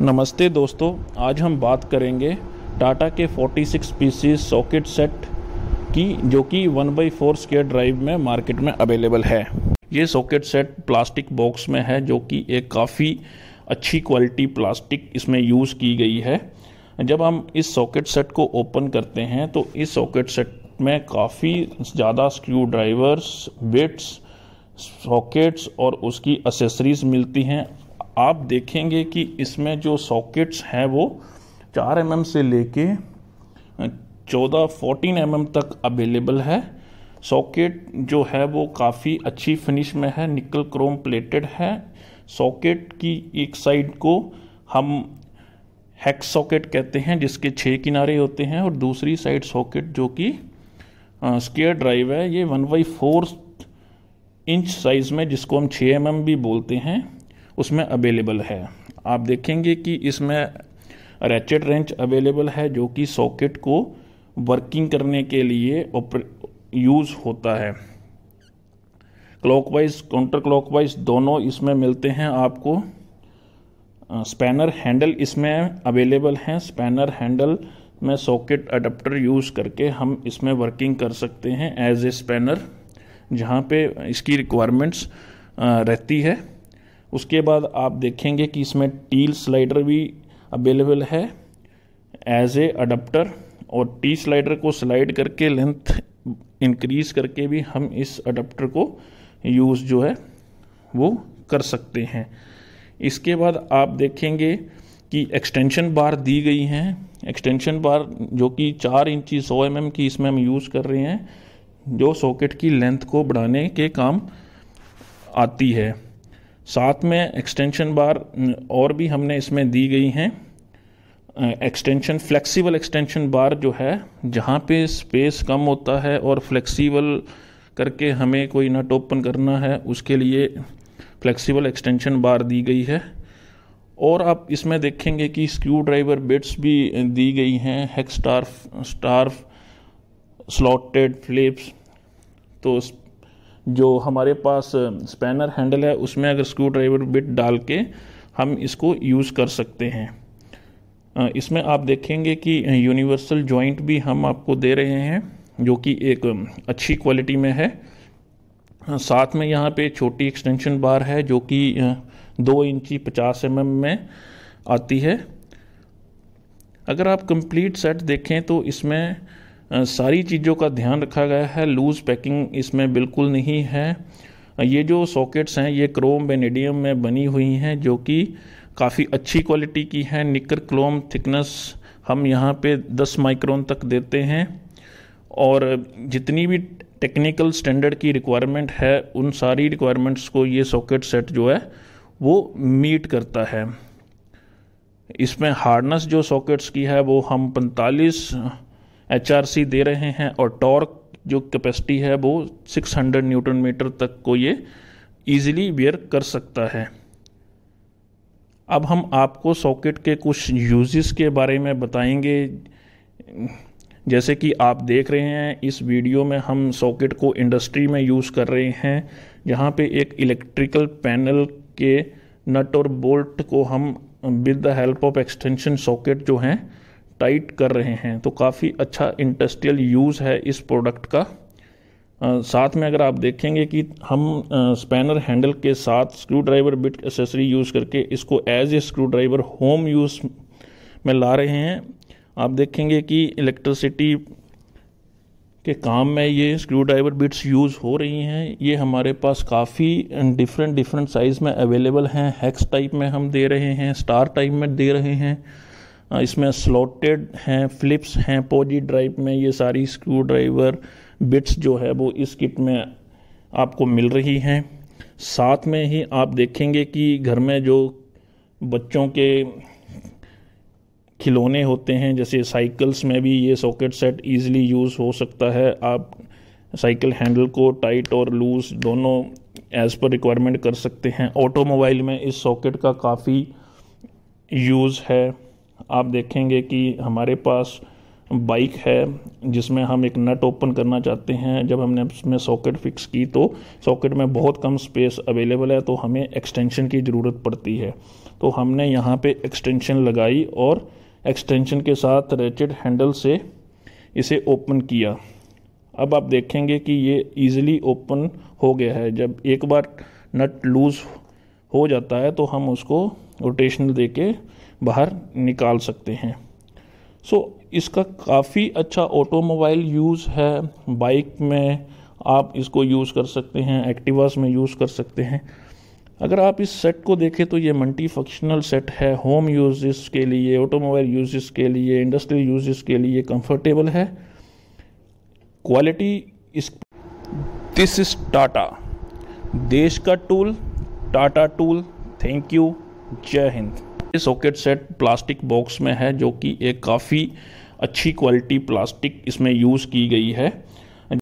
नमस्ते दोस्तों आज हम बात करेंगे टाटा के 46 पीसी सॉकेट सेट की जो कि one by four square drive में मार्केट में अवेलेबल है ये सॉकेट सेट प्लास्टिक बॉक्स में है जो कि एक काफ़ी अच्छी क्वालिटी प्लास्टिक इसमें यूज़ की गई है जब हम इस सॉकेट सेट को ओपन करते हैं तो इस सॉकेट सेट में काफ़ी ज़्यादा स्क्रू ड्राइवर्स वेट्स सॉकेट्स और उसकी एसेसरीज मिलती हैं आप देखेंगे कि इसमें जो सॉकेट्स हैं वो चार एम mm से लेके चौदह फोर्टीन एम mm तक अवेलेबल है सॉकेट जो है वो काफ़ी अच्छी फिनिश में है निकल क्रोम प्लेटेड है सॉकेट की एक साइड को हम हैक सॉकेट कहते हैं जिसके छः किनारे होते हैं और दूसरी साइड सॉकेट जो कि स्केयर ड्राइव है ये one by four inch size में जिसको हम छः एम mm भी बोलते हैं उसमें अवेलेबल है आप देखेंगे कि इसमें रैचेट रेंच अवेलेबल है जो कि सॉकेट को वर्किंग करने के लिए यूज़ होता है क्लॉकवाइज काउंटर क्लॉकवाइज दोनों इसमें मिलते हैं आपको स्पैनर हैंडल इसमें अवेलेबल हैं स्पैनर हैंडल में सॉकेट अडेप्टर यूज़ करके हम इसमें वर्किंग कर सकते हैं एज ए स्पैनर जहाँ पे इसकी रिक्वायरमेंट्स रहती है उसके बाद आप देखेंगे कि इसमें टील स्लाइडर भी अवेलेबल है एज ए अडप्टर और टी स्लाइडर को स्लाइड करके लेंथ इंक्रीज करके भी हम इस अडप्टर को यूज़ जो है वो कर सकते हैं इसके बाद आप देखेंगे कि एक्सटेंशन बार दी गई हैं एक्सटेंशन बार जो कि चार इंची सौ एम mm की इसमें हम यूज़ कर रहे हैं जो सॉकेट की लेंथ को बढ़ाने के काम आती है साथ में एक्सटेंशन बार और भी हमने इसमें दी गई हैं एक्सटेंशन फ्लेक्सिबल एक्सटेंशन बार जो है जहाँ पे स्पेस कम होता है और फ्लेक्सिबल करके हमें कोई नट ओपन करना है उसके लिए फ्लेक्सिबल एक्सटेंशन बार दी गई है और आप इसमें देखेंगे कि स्क्रू ड्राइवर बिट्स भी दी गई हैं hex star star slotted Phillips तो जो हमारे पास स्पैनर हैंडल है उसमें अगर स्क्रू ड्राइवर बिट डाल के हम इसको यूज़ कर सकते हैं इसमें आप देखेंगे कि यूनिवर्सल जॉइंट भी हम आपको दे रहे हैं जो कि एक अच्छी क्वालिटी में है साथ में यहाँ पे छोटी एक्सटेंशन बार है जो कि दो इंची पचास एम mm में आती है अगर आप कंप्लीट सेट देखें तो इसमें सारी चीज़ों का ध्यान रखा गया है लूज़ पैकिंग इसमें बिल्कुल नहीं है ये जो सॉकेट्स हैं ये क्रोम बेनेडियम में बनी हुई हैं जो कि काफ़ी अच्छी क्वालिटी की हैं निकर क्लोम थिकनेस हम यहाँ पे 10 माइक्रोन तक देते हैं और जितनी भी टेक्निकल स्टैंडर्ड की रिक्वायरमेंट है उन सारी रिक्वायरमेंट्स को ये सॉकेट सेट जो है वो मीट करता है इसमें हार्डनेस जो सॉकेट्स की है वो हम पैंतालीस एच दे रहे हैं और टॉर्क जो कैपेसिटी है वो 600 न्यूटन मीटर तक को ये इजीली बेयर कर सकता है अब हम आपको सॉकेट के कुछ यूजेस के बारे में बताएंगे जैसे कि आप देख रहे हैं इस वीडियो में हम सॉकेट को इंडस्ट्री में यूज़ कर रहे हैं जहाँ पे एक इलेक्ट्रिकल पैनल के नट और बोल्ट को हम with the help of extension socket जो हैं टाइट कर रहे हैं तो काफ़ी अच्छा इंडस्ट्रियल यूज़ है इस प्रोडक्ट का आ, साथ में अगर आप देखेंगे कि हम स्पैनर हैंडल के साथ screwdriver bit accessory use करके इसको as a screwdriver home use में ला रहे हैं आप देखेंगे कि इलेक्ट्रिसिटी के काम में ये स्क्रू ड्राइवर बिट्स यूज़ हो रही हैं ये हमारे पास काफ़ी डिफरेंट डिफरेंट साइज़ में अवेलेबल हैं हैक्स टाइप में हम दे रहे हैं स्टार टाइप में दे रहे हैं हाँ, इसमें स्लॉटेड हैं फ्लिप्स हैं पोजी ड्राइव में ये सारी स्क्रू ड्राइवर बिट्स जो है वो इस किट में आपको मिल रही हैं साथ में ही आप देखेंगे कि घर में जो बच्चों के खिलौने होते हैं जैसे साइकिल्स में भी ये सॉकेट सेट ईज़िली यूज़ हो सकता है आप साइकिल हैंडल को टाइट और लूज दोनों एज़ पर रिक्वायरमेंट कर सकते हैं ऑटोमोबाइल में इस सॉकेट का काफ़ी यूज़ है आप देखेंगे कि हमारे पास बाइक है जिसमें हम एक नट ओपन करना चाहते हैं जब हमने उसमें सॉकेट फिक्स की तो सॉकेट में बहुत कम स्पेस अवेलेबल है तो हमें एक्सटेंशन की ज़रूरत पड़ती है तो हमने यहाँ पे एक्सटेंशन लगाई और एक्सटेंशन के साथ रेचेड हैंडल से इसे ओपन किया अब आप देखेंगे कि ये इजीली ओपन हो गया है जब एक बार नट लूज़ हो जाता है तो हम उसको रोटेशन दे के बाहर निकाल सकते हैं सो so, इसका काफ़ी अच्छा ऑटोमोबाइल यूज़ है बाइक में आप इसको यूज़ कर सकते हैं एक्टिवास में यूज़ कर सकते हैं अगर आप इस सेट को देखें तो ये मल्टी फंक्शनल सेट है होम यूजेस के लिए ऑटोमोबाइल यूजेस के लिए इंडस्ट्रियल यूजेस के लिए कंफर्टेबल है क्वालिटी इस दिस इज टाटा देश का tool Tata tool thank you जय हिंद सॉकेट सेट प्लास्टिक बॉक्स में है जो कि एक काफ़ी अच्छी क्वालिटी प्लास्टिक इसमें यूज़ की गई है